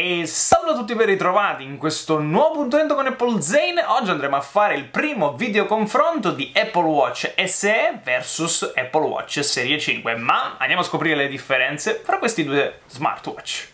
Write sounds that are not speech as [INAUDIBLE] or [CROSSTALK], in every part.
E salve a tutti ben ritrovati in questo nuovo appuntamento con Apple Zane Oggi andremo a fare il primo video confronto di Apple Watch SE vs Apple Watch Serie 5 Ma andiamo a scoprire le differenze fra questi due smartwatch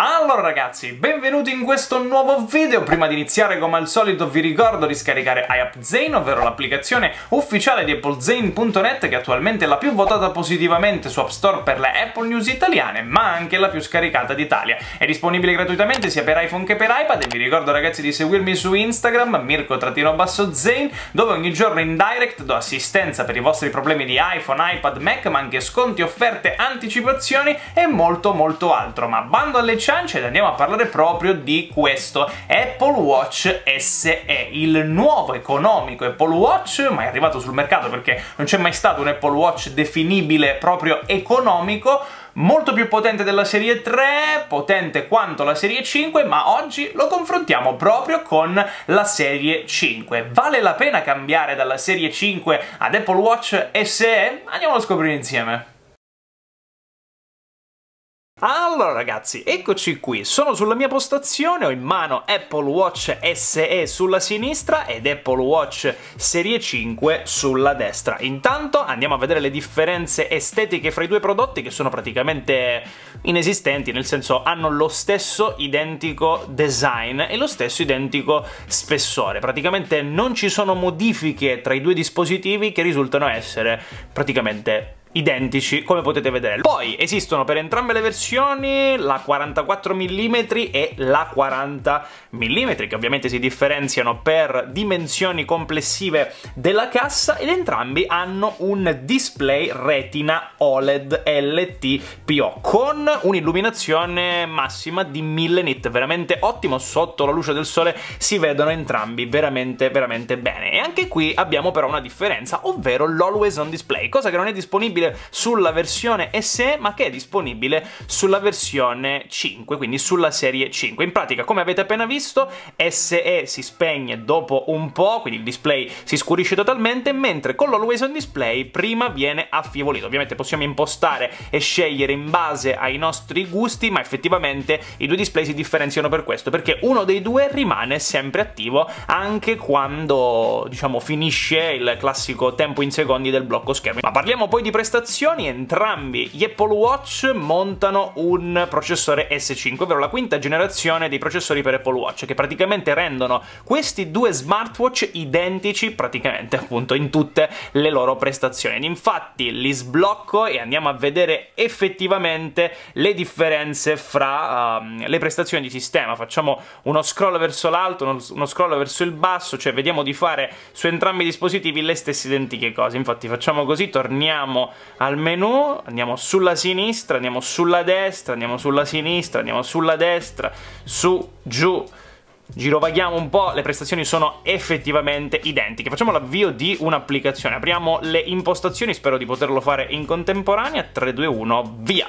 Allora ragazzi, benvenuti in questo nuovo video. Prima di iniziare, come al solito, vi ricordo di scaricare iAppZane, ovvero l'applicazione ufficiale di AppleZane.net, che attualmente è la più votata positivamente su App Store per le Apple News italiane, ma anche la più scaricata d'Italia. È disponibile gratuitamente sia per iPhone che per iPad e vi ricordo ragazzi di seguirmi su Instagram, mirko-zane, dove ogni giorno in direct do assistenza per i vostri problemi di iPhone, iPad, Mac, ma anche sconti, offerte, anticipazioni e molto molto altro. Ma bando alle Chance cioè ed andiamo a parlare proprio di questo Apple Watch SE, il nuovo economico Apple Watch, ma è arrivato sul mercato perché non c'è mai stato un Apple Watch definibile proprio economico molto più potente della serie 3, potente quanto la serie 5, ma oggi lo confrontiamo proprio con la serie 5. Vale la pena cambiare dalla serie 5 ad Apple Watch SE? Andiamo a scoprire insieme. Allora ragazzi, eccoci qui, sono sulla mia postazione, ho in mano Apple Watch SE sulla sinistra ed Apple Watch Serie 5 sulla destra. Intanto andiamo a vedere le differenze estetiche fra i due prodotti che sono praticamente inesistenti, nel senso hanno lo stesso identico design e lo stesso identico spessore. Praticamente non ci sono modifiche tra i due dispositivi che risultano essere praticamente identici come potete vedere poi esistono per entrambe le versioni la 44 mm e la 40 mm che ovviamente si differenziano per dimensioni complessive della cassa ed entrambi hanno un display retina OLED LTPO con un'illuminazione massima di 1000 nit veramente ottimo sotto la luce del sole si vedono entrambi veramente veramente bene e anche qui abbiamo però una differenza ovvero l'always on display cosa che non è disponibile disponibile sulla versione SE ma che è disponibile sulla versione 5, quindi sulla serie 5. In pratica, come avete appena visto, SE si spegne dopo un po', quindi il display si scurisce totalmente, mentre con l'Always On Display prima viene affievolito. Ovviamente possiamo impostare e scegliere in base ai nostri gusti, ma effettivamente i due display si differenziano per questo, perché uno dei due rimane sempre attivo anche quando, diciamo, finisce il classico tempo in secondi del blocco schermo. Ma parliamo poi di prestazioni prestazioni entrambi gli Apple Watch montano un processore S5, ovvero la quinta generazione dei processori per Apple Watch, che praticamente rendono questi due smartwatch identici praticamente appunto in tutte le loro prestazioni. Ed infatti li sblocco e andiamo a vedere effettivamente le differenze fra um, le prestazioni di sistema. Facciamo uno scroll verso l'alto, uno, uno scroll verso il basso, cioè vediamo di fare su entrambi i dispositivi le stesse identiche cose. Infatti facciamo così, torniamo al menu, andiamo sulla sinistra, andiamo sulla destra, andiamo sulla sinistra, andiamo sulla destra, su, giù, girovaghiamo un po', le prestazioni sono effettivamente identiche. Facciamo l'avvio di un'applicazione, apriamo le impostazioni, spero di poterlo fare in contemporanea, 3, 2, 1, via!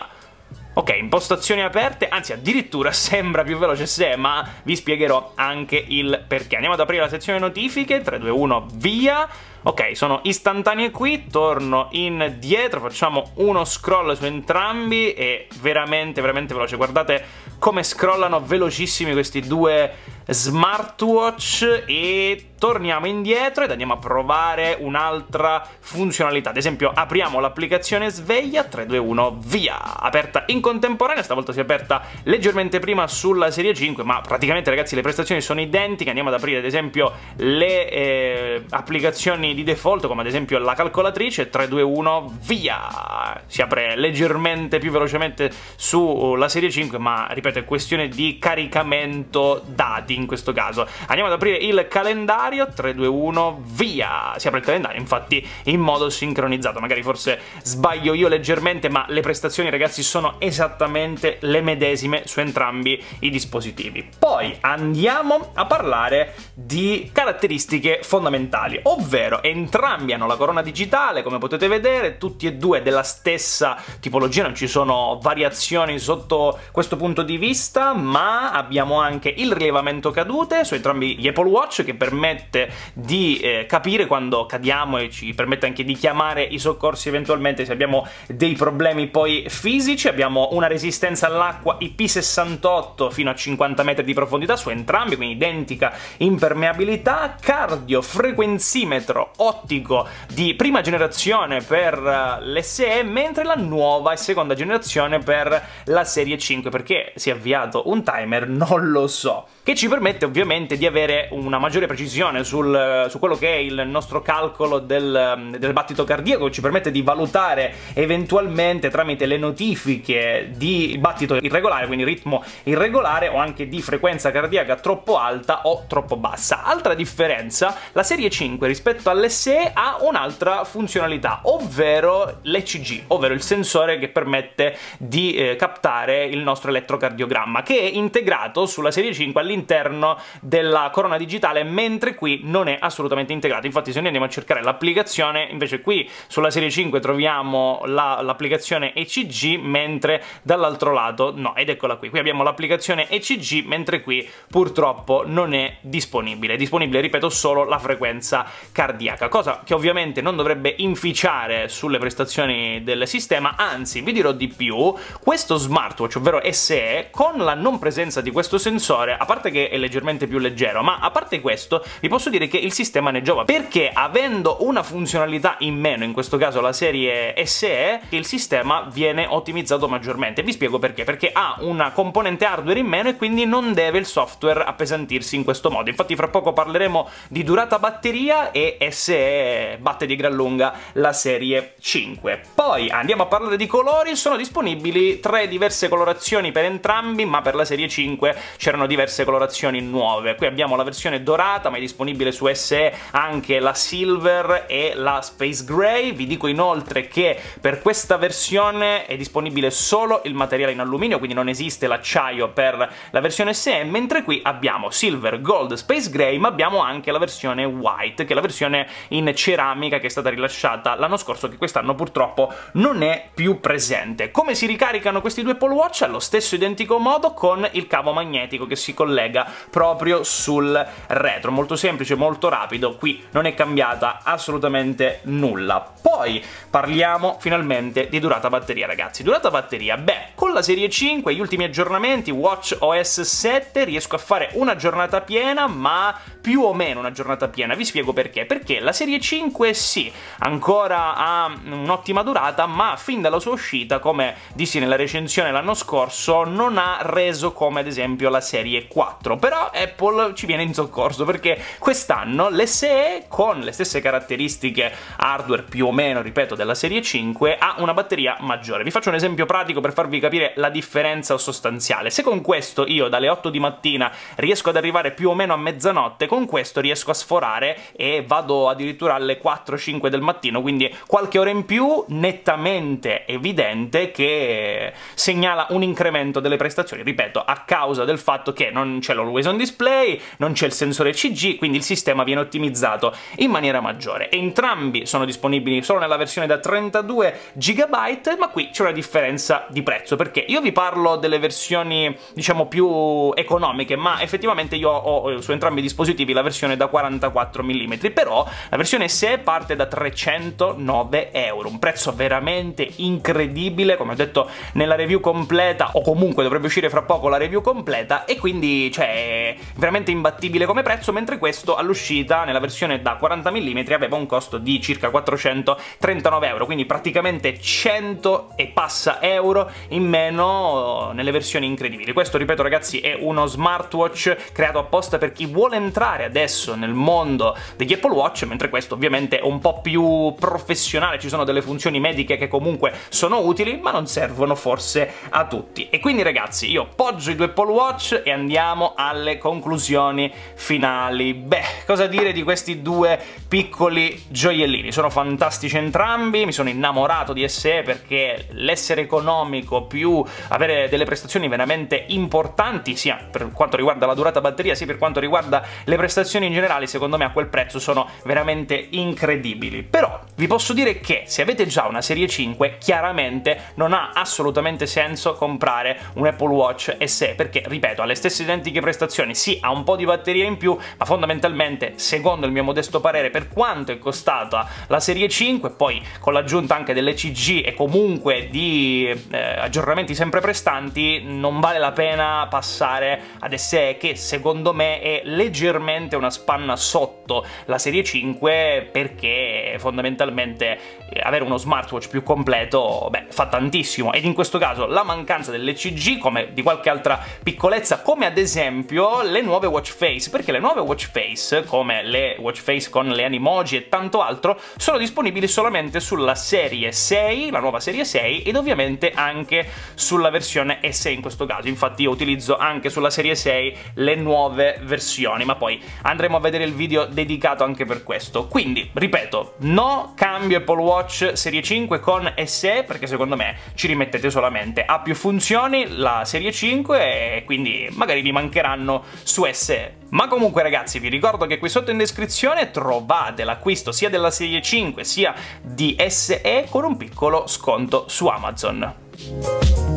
Ok, impostazioni aperte, anzi addirittura [LAUGHS] sembra più veloce se, ma vi spiegherò anche il perché. Andiamo ad aprire la sezione notifiche, 3, 2, 1, via! Ok, sono istantanee qui, torno indietro, facciamo uno scroll su entrambi e veramente, veramente veloce. Guardate come scrollano velocissimi questi due smartwatch e torniamo indietro ed andiamo a provare un'altra funzionalità. Ad esempio apriamo l'applicazione sveglia 321 via, aperta in contemporanea, stavolta si è aperta leggermente prima sulla serie 5 ma praticamente ragazzi le prestazioni sono identiche, andiamo ad aprire ad esempio le eh, applicazioni di default come ad esempio la calcolatrice 321 via, si apre leggermente più velocemente sulla serie 5 ma ripeto è questione di caricamento dati in questo caso. Andiamo ad aprire il calendario, 3, 2, 1, via! Si apre il calendario, infatti, in modo sincronizzato. Magari forse sbaglio io leggermente, ma le prestazioni, ragazzi, sono esattamente le medesime su entrambi i dispositivi. Poi andiamo a parlare di caratteristiche fondamentali, ovvero entrambi hanno la corona digitale, come potete vedere, tutti e due della stessa tipologia, non ci sono variazioni sotto questo punto di vista, ma abbiamo anche il rilevamento cadute su entrambi gli Apple Watch che permette di eh, capire quando cadiamo e ci permette anche di chiamare i soccorsi eventualmente se abbiamo dei problemi poi fisici abbiamo una resistenza all'acqua IP68 fino a 50 metri di profondità su entrambi quindi identica impermeabilità cardiofrequenzimetro ottico di prima generazione per eh, l'SE mentre la nuova e seconda generazione per la serie 5 perché si è avviato un timer non lo so che ci permette permette ovviamente di avere una maggiore precisione sul, su quello che è il nostro calcolo del, mm, del battito cardiaco, ci permette di valutare eventualmente tramite le notifiche di battito irregolare, quindi ritmo irregolare o anche di frequenza cardiaca troppo alta o troppo bassa. Altra differenza, la serie 5 rispetto all'SE ha un'altra funzionalità, ovvero l'ECG, ovvero il sensore che permette di eh, captare il nostro elettrocardiogramma, che è integrato sulla serie 5 all'interno all'interno della corona digitale, mentre qui non è assolutamente integrato. Infatti se noi andiamo a cercare l'applicazione, invece qui sulla serie 5 troviamo l'applicazione la, ECG, mentre dall'altro lato no, ed eccola qui. Qui abbiamo l'applicazione ECG, mentre qui purtroppo non è disponibile. È disponibile, ripeto, solo la frequenza cardiaca, cosa che ovviamente non dovrebbe inficiare sulle prestazioni del sistema, anzi vi dirò di più, questo smartwatch, ovvero SE, con la non presenza di questo sensore, a parte che è leggermente più leggero, ma a parte questo vi posso dire che il sistema ne giova, perché avendo una funzionalità in meno, in questo caso la serie SE, il sistema viene ottimizzato maggiormente. Vi spiego perché, perché ha una componente hardware in meno e quindi non deve il software appesantirsi in questo modo. Infatti fra poco parleremo di durata batteria e SE batte di gran lunga la serie 5. Poi andiamo a parlare di colori, sono disponibili tre diverse colorazioni per entrambi, ma per la serie 5 c'erano diverse colorazioni versioni nuove. Qui abbiamo la versione dorata, ma è disponibile su SE anche la Silver e la Space Gray. Vi dico inoltre che per questa versione è disponibile solo il materiale in alluminio, quindi non esiste l'acciaio per la versione SE, mentre qui abbiamo Silver, Gold, Space Gray, ma abbiamo anche la versione White, che è la versione in ceramica che è stata rilasciata l'anno scorso, che quest'anno purtroppo non è più presente. Come si ricaricano questi due Apple Watch? Allo stesso identico modo con il cavo magnetico che si collega proprio sul retro. Molto semplice, molto rapido, qui non è cambiata assolutamente nulla. Poi parliamo finalmente di durata batteria, ragazzi. Durata batteria, beh, con la serie 5, gli ultimi aggiornamenti, Watch OS 7, riesco a fare una giornata piena, ma più o meno una giornata piena, vi spiego perché. Perché la serie 5 sì, ancora ha un'ottima durata, ma fin dalla sua uscita, come dissi nella recensione l'anno scorso, non ha reso come ad esempio la serie 4. Però Apple ci viene in soccorso perché quest'anno le SE con le stesse caratteristiche hardware più o meno, ripeto, della serie 5 ha una batteria maggiore. Vi faccio un esempio pratico per farvi capire la differenza sostanziale. Se con questo io dalle 8 di mattina riesco ad arrivare più o meno a mezzanotte, con con questo riesco a sforare e vado addirittura alle 4-5 del mattino, quindi qualche ora in più nettamente evidente che segnala un incremento delle prestazioni, ripeto, a causa del fatto che non c'è l'always on display, non c'è il sensore CG, quindi il sistema viene ottimizzato in maniera maggiore. Entrambi sono disponibili solo nella versione da 32 GB, ma qui c'è una differenza di prezzo, perché io vi parlo delle versioni, diciamo, più economiche, ma effettivamente io ho eh, su entrambi i dispositivi dispositivi la versione da 44 mm, però la versione 6 parte da 309 euro, un prezzo veramente incredibile, come ho detto nella review completa, o comunque dovrebbe uscire fra poco la review completa, e quindi, cioè, veramente imbattibile come prezzo, mentre questo all'uscita nella versione da 40 mm aveva un costo di circa 439 euro, quindi praticamente 100 e passa euro in meno nelle versioni incredibili. Questo, ripeto ragazzi, è uno smartwatch creato apposta per chi vuole entrare adesso nel mondo degli Apple Watch, mentre questo ovviamente è un po' più professionale, ci sono delle funzioni mediche che comunque sono utili, ma non servono forse a tutti. E quindi ragazzi, io poggio i due Apple Watch e andiamo alle cose conclusioni finali. Beh, cosa dire di questi due piccoli gioiellini? Sono fantastici entrambi, mi sono innamorato di SE perché l'essere economico più avere delle prestazioni veramente importanti, sia per quanto riguarda la durata batteria, sia per quanto riguarda le prestazioni in generale, secondo me a quel prezzo sono veramente incredibili. Però vi posso dire che se avete già una serie 5 chiaramente non ha assolutamente senso comprare un Apple Watch SE perché ripeto ha le stesse identiche prestazioni, sì ha un po' di batteria in più ma fondamentalmente secondo il mio modesto parere per quanto è costata la serie 5 poi con l'aggiunta anche dell'ECG e comunque di eh, aggiornamenti sempre prestanti non vale la pena passare ad SE che secondo me è leggermente una spanna sotto la serie 5 perché fondamentalmente realmente eh, avere uno smartwatch più completo, beh, fa tantissimo. Ed in questo caso la mancanza dell'ECG, come di qualche altra piccolezza, come ad esempio le nuove watch face, perché le nuove watch face, come le watch face con le animoji e tanto altro, sono disponibili solamente sulla serie 6, la nuova serie 6, ed ovviamente anche sulla versione S in questo caso. Infatti io utilizzo anche sulla serie 6 le nuove versioni, ma poi andremo a vedere il video dedicato anche per questo. Quindi, ripeto, no cambio Apple Watch Serie 5 con SE perché secondo me ci rimettete solamente ha più funzioni la Serie 5 e quindi magari vi mancheranno su SE ma comunque ragazzi vi ricordo che qui sotto in descrizione trovate l'acquisto sia della Serie 5 sia di SE con un piccolo sconto su Amazon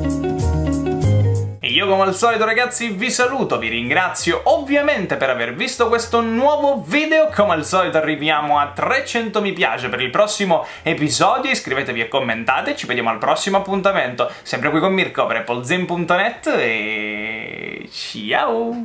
io come al solito ragazzi vi saluto, vi ringrazio ovviamente per aver visto questo nuovo video, come al solito arriviamo a 300 mi piace per il prossimo episodio, iscrivetevi e commentate, ci vediamo al prossimo appuntamento, sempre qui con Mirko per AppleZen.net e ciao!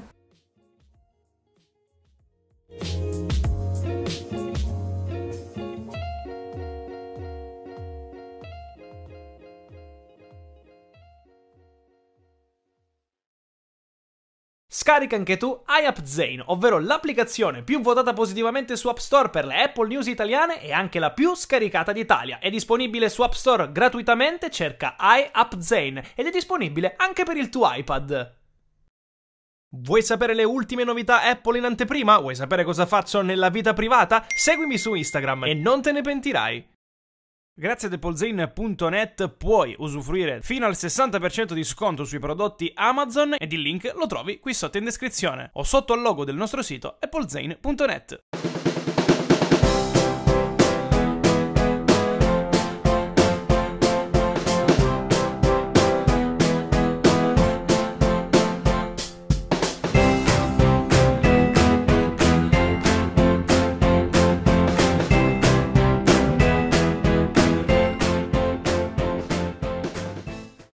Scarica anche tu iAppZane, ovvero l'applicazione più votata positivamente su App Store per le Apple News italiane e anche la più scaricata d'Italia. È disponibile su App Store gratuitamente, cerca iAppZane ed è disponibile anche per il tuo iPad. Vuoi sapere le ultime novità Apple in anteprima? Vuoi sapere cosa faccio nella vita privata? Seguimi su Instagram e non te ne pentirai. Grazie a ThePolzain.net puoi usufruire fino al 60% di sconto sui prodotti Amazon ed il link lo trovi qui sotto in descrizione o sotto al logo del nostro sito applezain.net.